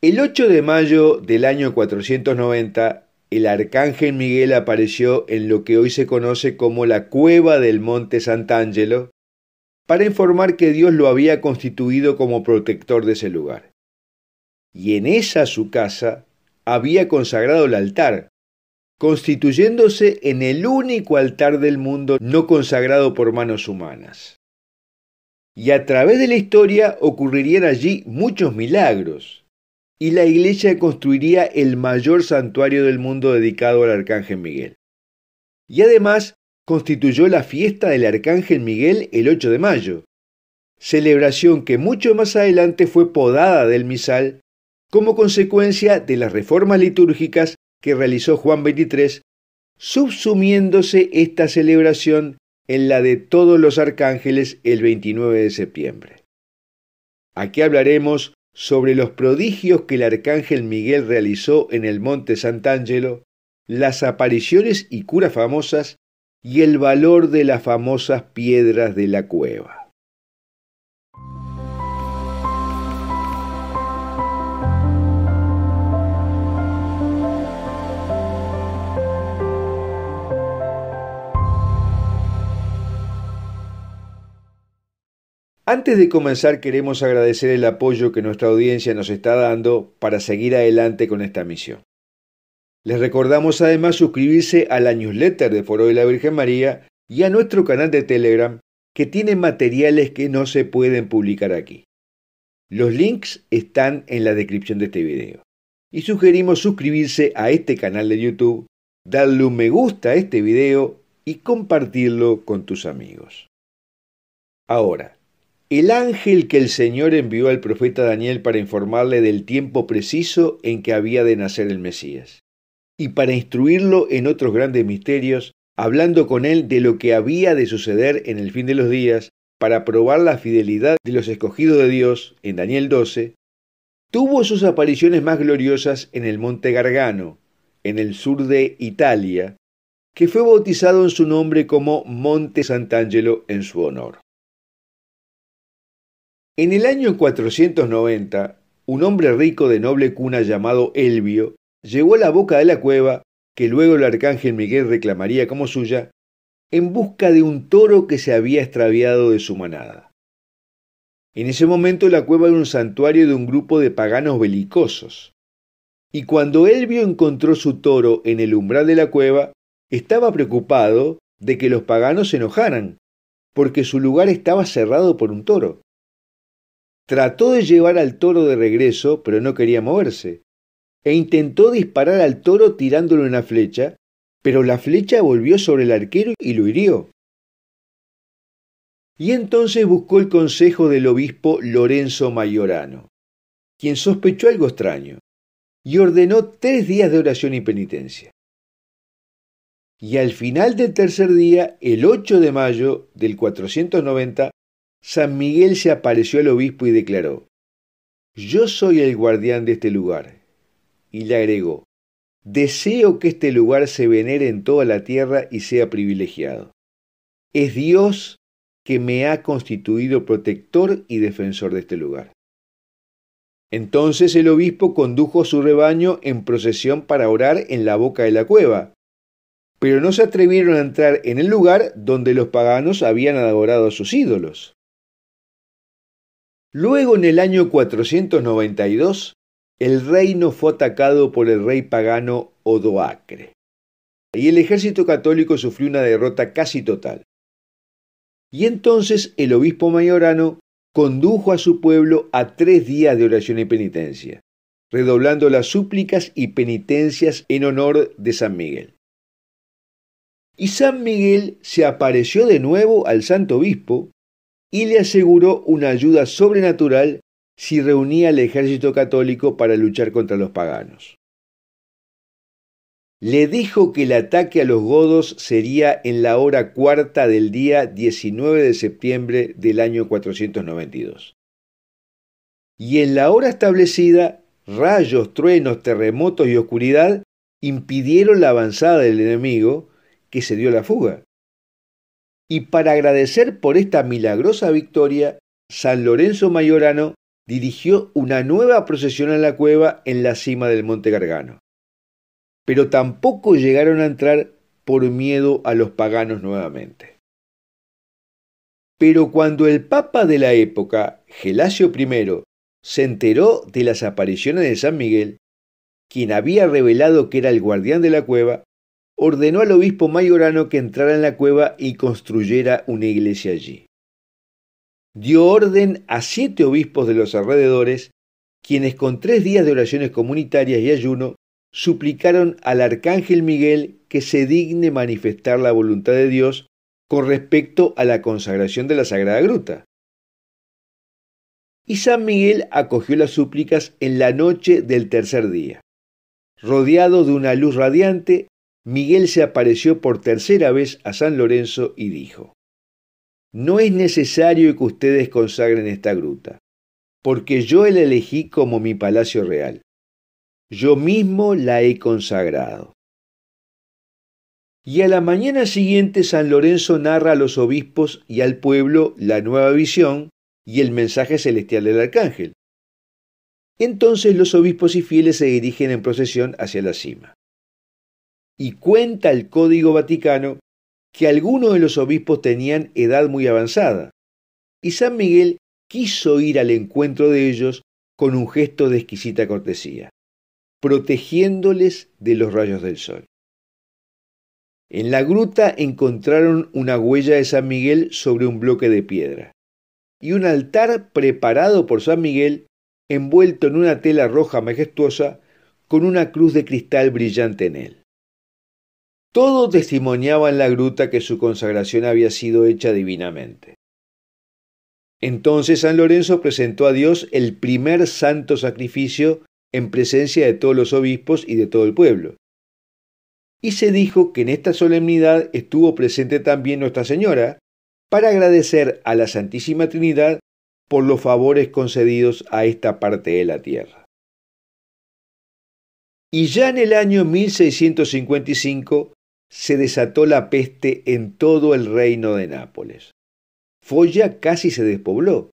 El 8 de mayo del año 490, el arcángel Miguel apareció en lo que hoy se conoce como la cueva del monte Sant'Angelo para informar que Dios lo había constituido como protector de ese lugar. Y en esa su casa había consagrado el altar, constituyéndose en el único altar del mundo no consagrado por manos humanas. Y a través de la historia ocurrirían allí muchos milagros, y la iglesia construiría el mayor santuario del mundo dedicado al Arcángel Miguel. Y además constituyó la fiesta del Arcángel Miguel el 8 de mayo, celebración que mucho más adelante fue podada del misal como consecuencia de las reformas litúrgicas que realizó Juan XXIII, subsumiéndose esta celebración en la de todos los arcángeles el 29 de septiembre. Aquí hablaremos sobre los prodigios que el arcángel Miguel realizó en el monte Sant'Angelo, las apariciones y curas famosas y el valor de las famosas piedras de la cueva. Antes de comenzar queremos agradecer el apoyo que nuestra audiencia nos está dando para seguir adelante con esta misión. Les recordamos además suscribirse a la newsletter de Foro de la Virgen María y a nuestro canal de Telegram que tiene materiales que no se pueden publicar aquí. Los links están en la descripción de este video. Y sugerimos suscribirse a este canal de YouTube, darle un me gusta a este video y compartirlo con tus amigos. Ahora, el ángel que el Señor envió al profeta Daniel para informarle del tiempo preciso en que había de nacer el Mesías, y para instruirlo en otros grandes misterios, hablando con él de lo que había de suceder en el fin de los días, para probar la fidelidad de los escogidos de Dios en Daniel 12, tuvo sus apariciones más gloriosas en el monte Gargano, en el sur de Italia, que fue bautizado en su nombre como Monte Sant'Angelo en su honor. En el año 490, un hombre rico de noble cuna llamado Elvio llegó a la boca de la cueva, que luego el arcángel Miguel reclamaría como suya, en busca de un toro que se había extraviado de su manada. En ese momento la cueva era un santuario de un grupo de paganos belicosos. Y cuando Elvio encontró su toro en el umbral de la cueva, estaba preocupado de que los paganos se enojaran, porque su lugar estaba cerrado por un toro. Trató de llevar al toro de regreso, pero no quería moverse, e intentó disparar al toro tirándole una flecha, pero la flecha volvió sobre el arquero y lo hirió. Y entonces buscó el consejo del obispo Lorenzo Mayorano, quien sospechó algo extraño, y ordenó tres días de oración y penitencia. Y al final del tercer día, el 8 de mayo del 490, San Miguel se apareció al obispo y declaró, Yo soy el guardián de este lugar. Y le agregó, Deseo que este lugar se venere en toda la tierra y sea privilegiado. Es Dios que me ha constituido protector y defensor de este lugar. Entonces el obispo condujo su rebaño en procesión para orar en la boca de la cueva, pero no se atrevieron a entrar en el lugar donde los paganos habían adorado a sus ídolos. Luego, en el año 492, el reino fue atacado por el rey pagano Odoacre, y el ejército católico sufrió una derrota casi total. Y entonces el obispo mayorano condujo a su pueblo a tres días de oración y penitencia, redoblando las súplicas y penitencias en honor de San Miguel. Y San Miguel se apareció de nuevo al santo obispo y le aseguró una ayuda sobrenatural si reunía al ejército católico para luchar contra los paganos. Le dijo que el ataque a los godos sería en la hora cuarta del día 19 de septiembre del año 492. Y en la hora establecida, rayos, truenos, terremotos y oscuridad impidieron la avanzada del enemigo, que se dio la fuga. Y para agradecer por esta milagrosa victoria, San Lorenzo Mayorano dirigió una nueva procesión a la cueva en la cima del Monte Gargano. Pero tampoco llegaron a entrar por miedo a los paganos nuevamente. Pero cuando el Papa de la época, Gelasio I, se enteró de las apariciones de San Miguel, quien había revelado que era el guardián de la cueva, ordenó al obispo mayorano que entrara en la cueva y construyera una iglesia allí. Dio orden a siete obispos de los alrededores, quienes con tres días de oraciones comunitarias y ayuno suplicaron al arcángel Miguel que se digne manifestar la voluntad de Dios con respecto a la consagración de la Sagrada Gruta. Y San Miguel acogió las súplicas en la noche del tercer día. Rodeado de una luz radiante, Miguel se apareció por tercera vez a San Lorenzo y dijo, No es necesario que ustedes consagren esta gruta, porque yo la elegí como mi palacio real. Yo mismo la he consagrado. Y a la mañana siguiente San Lorenzo narra a los obispos y al pueblo la nueva visión y el mensaje celestial del arcángel. Entonces los obispos y fieles se dirigen en procesión hacia la cima y cuenta el Código Vaticano que algunos de los obispos tenían edad muy avanzada, y San Miguel quiso ir al encuentro de ellos con un gesto de exquisita cortesía, protegiéndoles de los rayos del sol. En la gruta encontraron una huella de San Miguel sobre un bloque de piedra, y un altar preparado por San Miguel, envuelto en una tela roja majestuosa, con una cruz de cristal brillante en él. Todo testimoniaba en la gruta que su consagración había sido hecha divinamente. Entonces San Lorenzo presentó a Dios el primer santo sacrificio en presencia de todos los obispos y de todo el pueblo. Y se dijo que en esta solemnidad estuvo presente también Nuestra Señora, para agradecer a la Santísima Trinidad por los favores concedidos a esta parte de la tierra. Y ya en el año 1655 se desató la peste en todo el reino de Nápoles. Foya casi se despobló,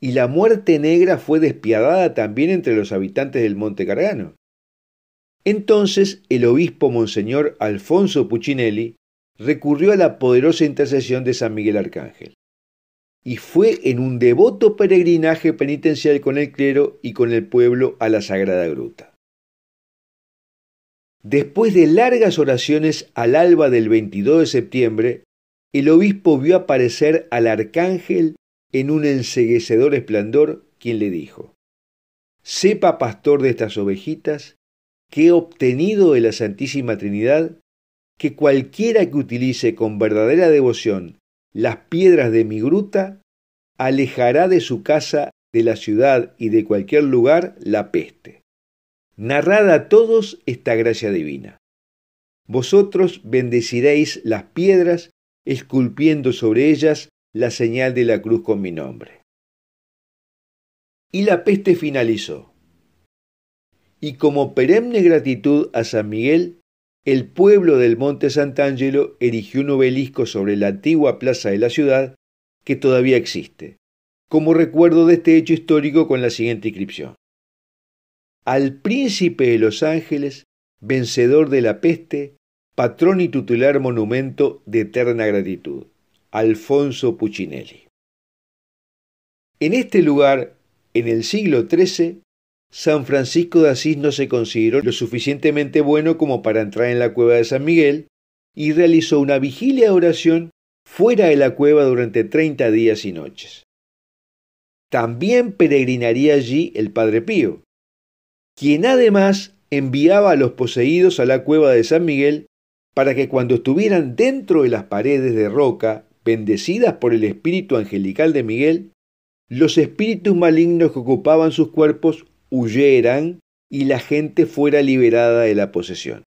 y la muerte negra fue despiadada también entre los habitantes del Monte Cargano. Entonces el obispo Monseñor Alfonso Puccinelli recurrió a la poderosa intercesión de San Miguel Arcángel, y fue en un devoto peregrinaje penitencial con el clero y con el pueblo a la Sagrada Gruta. Después de largas oraciones al alba del 22 de septiembre, el obispo vio aparecer al arcángel en un enseguecedor esplendor, quien le dijo, Sepa, pastor de estas ovejitas, que he obtenido de la Santísima Trinidad que cualquiera que utilice con verdadera devoción las piedras de mi gruta, alejará de su casa, de la ciudad y de cualquier lugar la peste narrad a todos esta gracia divina. Vosotros bendeciréis las piedras, esculpiendo sobre ellas la señal de la cruz con mi nombre. Y la peste finalizó. Y como perenne gratitud a San Miguel, el pueblo del Monte Sant'Angelo erigió un obelisco sobre la antigua plaza de la ciudad que todavía existe, como recuerdo de este hecho histórico con la siguiente inscripción al príncipe de los ángeles, vencedor de la peste, patrón y tutelar monumento de eterna gratitud, Alfonso Puccinelli. En este lugar, en el siglo XIII, San Francisco de Asís no se consideró lo suficientemente bueno como para entrar en la cueva de San Miguel y realizó una vigilia de oración fuera de la cueva durante 30 días y noches. También peregrinaría allí el Padre Pío, quien además enviaba a los poseídos a la cueva de San Miguel para que cuando estuvieran dentro de las paredes de roca, bendecidas por el espíritu angelical de Miguel, los espíritus malignos que ocupaban sus cuerpos huyeran y la gente fuera liberada de la posesión.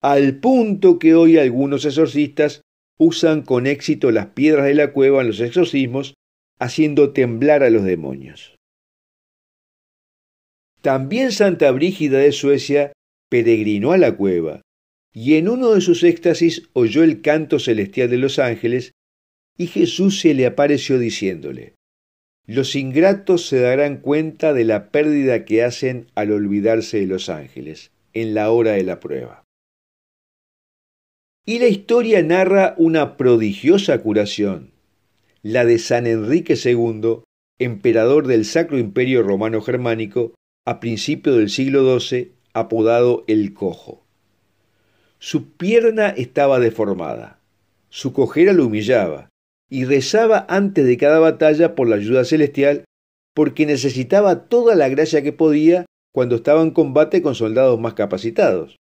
Al punto que hoy algunos exorcistas usan con éxito las piedras de la cueva en los exorcismos, haciendo temblar a los demonios. También Santa Brígida de Suecia peregrinó a la cueva, y en uno de sus éxtasis oyó el canto celestial de los ángeles, y Jesús se le apareció diciéndole, Los ingratos se darán cuenta de la pérdida que hacen al olvidarse de los ángeles, en la hora de la prueba. Y la historia narra una prodigiosa curación, la de San Enrique II, emperador del Sacro Imperio Romano Germánico, a principios del siglo XII apodado El Cojo. Su pierna estaba deformada, su cojera lo humillaba, y rezaba antes de cada batalla por la ayuda celestial, porque necesitaba toda la gracia que podía cuando estaba en combate con soldados más capacitados.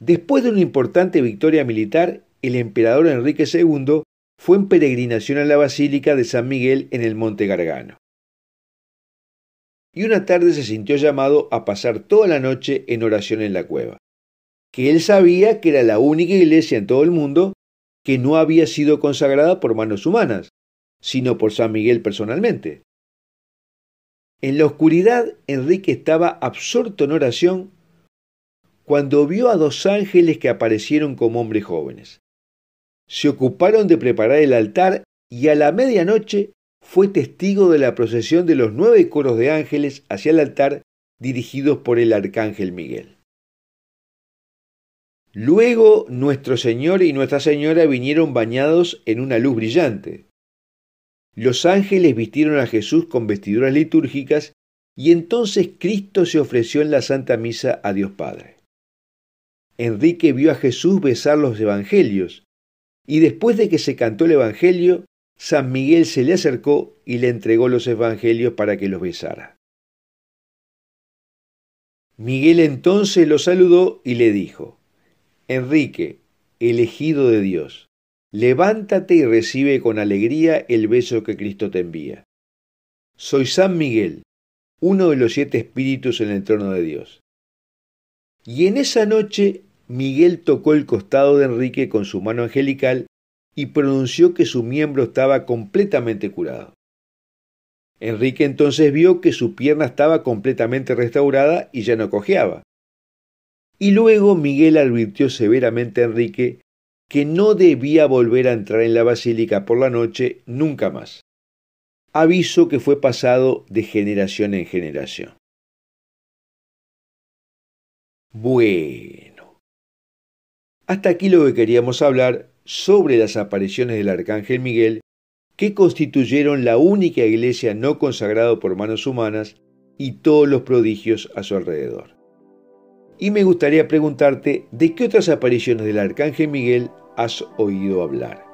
Después de una importante victoria militar, el emperador Enrique II fue en peregrinación a la Basílica de San Miguel en el Monte Gargano y una tarde se sintió llamado a pasar toda la noche en oración en la cueva, que él sabía que era la única iglesia en todo el mundo que no había sido consagrada por manos humanas, sino por San Miguel personalmente. En la oscuridad, Enrique estaba absorto en oración cuando vio a dos ángeles que aparecieron como hombres jóvenes. Se ocuparon de preparar el altar y a la medianoche fue testigo de la procesión de los nueve coros de ángeles hacia el altar dirigidos por el arcángel Miguel. Luego nuestro Señor y Nuestra Señora vinieron bañados en una luz brillante. Los ángeles vistieron a Jesús con vestiduras litúrgicas y entonces Cristo se ofreció en la Santa Misa a Dios Padre. Enrique vio a Jesús besar los evangelios, y después de que se cantó el Evangelio, San Miguel se le acercó y le entregó los evangelios para que los besara. Miguel entonces lo saludó y le dijo, Enrique, elegido de Dios, levántate y recibe con alegría el beso que Cristo te envía. Soy San Miguel, uno de los siete espíritus en el trono de Dios. Y en esa noche Miguel tocó el costado de Enrique con su mano angelical y pronunció que su miembro estaba completamente curado. Enrique entonces vio que su pierna estaba completamente restaurada y ya no cojeaba. Y luego Miguel advirtió severamente a Enrique que no debía volver a entrar en la basílica por la noche nunca más. Aviso que fue pasado de generación en generación. Bueno. Hasta aquí lo que queríamos hablar sobre las apariciones del Arcángel Miguel, que constituyeron la única iglesia no consagrada por manos humanas y todos los prodigios a su alrededor. Y me gustaría preguntarte de qué otras apariciones del Arcángel Miguel has oído hablar.